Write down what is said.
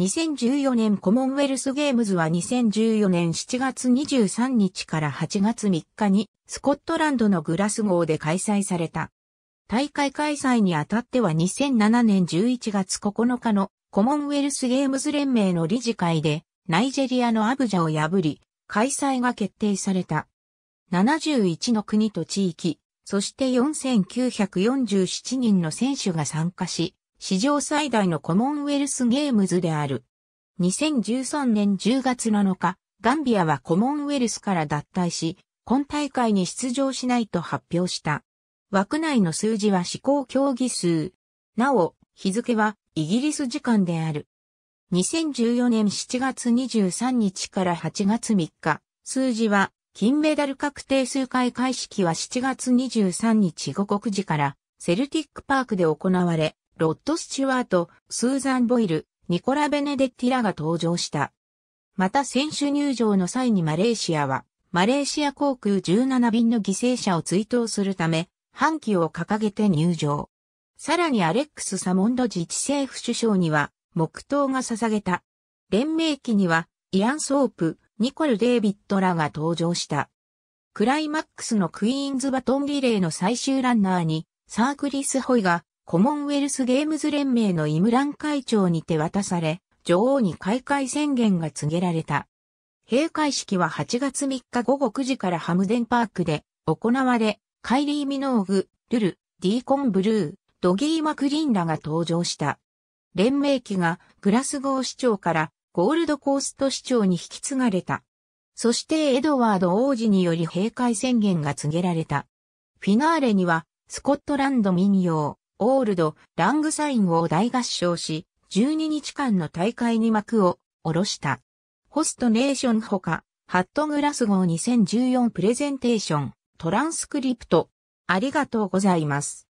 2014年コモンウェルスゲームズは2014年7月23日から8月3日にスコットランドのグラスゴーで開催された。大会開催にあたっては2007年11月9日のコモンウェルスゲームズ連盟の理事会でナイジェリアのアブジャを破り開催が決定された。71の国と地域、そして4947人の選手が参加し、史上最大のコモンウェルスゲームズである。2013年10月7日、ガンビアはコモンウェルスから脱退し、今大会に出場しないと発表した。枠内の数字は試行競技数。なお、日付はイギリス時間である。2014年7月23日から8月3日、数字は金メダル確定数回開式は7月23日午後9時からセルティックパークで行われ、ロッド・スチュワート、スーザン・ボイル、ニコラ・ベネデッティラが登場した。また選手入場の際にマレーシアは、マレーシア航空17便の犠牲者を追悼するため、半旗を掲げて入場。さらにアレックス・サモンド自治政府首相には、黙祷が捧げた。連盟機には、イアン・ソープ、ニコル・デイビッドらが登場した。クライマックスのクイーンズバトンリレーの最終ランナーに、サー・クリス・ホイがコモンウェルスゲームズ連盟のイムラン会長に手渡され、女王に開会宣言が告げられた。閉会式は8月3日午後9時からハムデンパークで行われ、カイリー・ミノーグ、ルル、ディーコン・ブルー、ドギー・マクリンらが登場した。連盟機がグラスゴー市長からゴールドコースト市長に引き継がれた。そしてエドワード王子により閉会宣言が告げられた。フィナーレにはスコットランド民謡、オールド、ラングサインを大合唱し、12日間の大会に幕を下ろした。ホストネーションほか、ハットグラス号2014プレゼンテーション、トランスクリプト。ありがとうございます。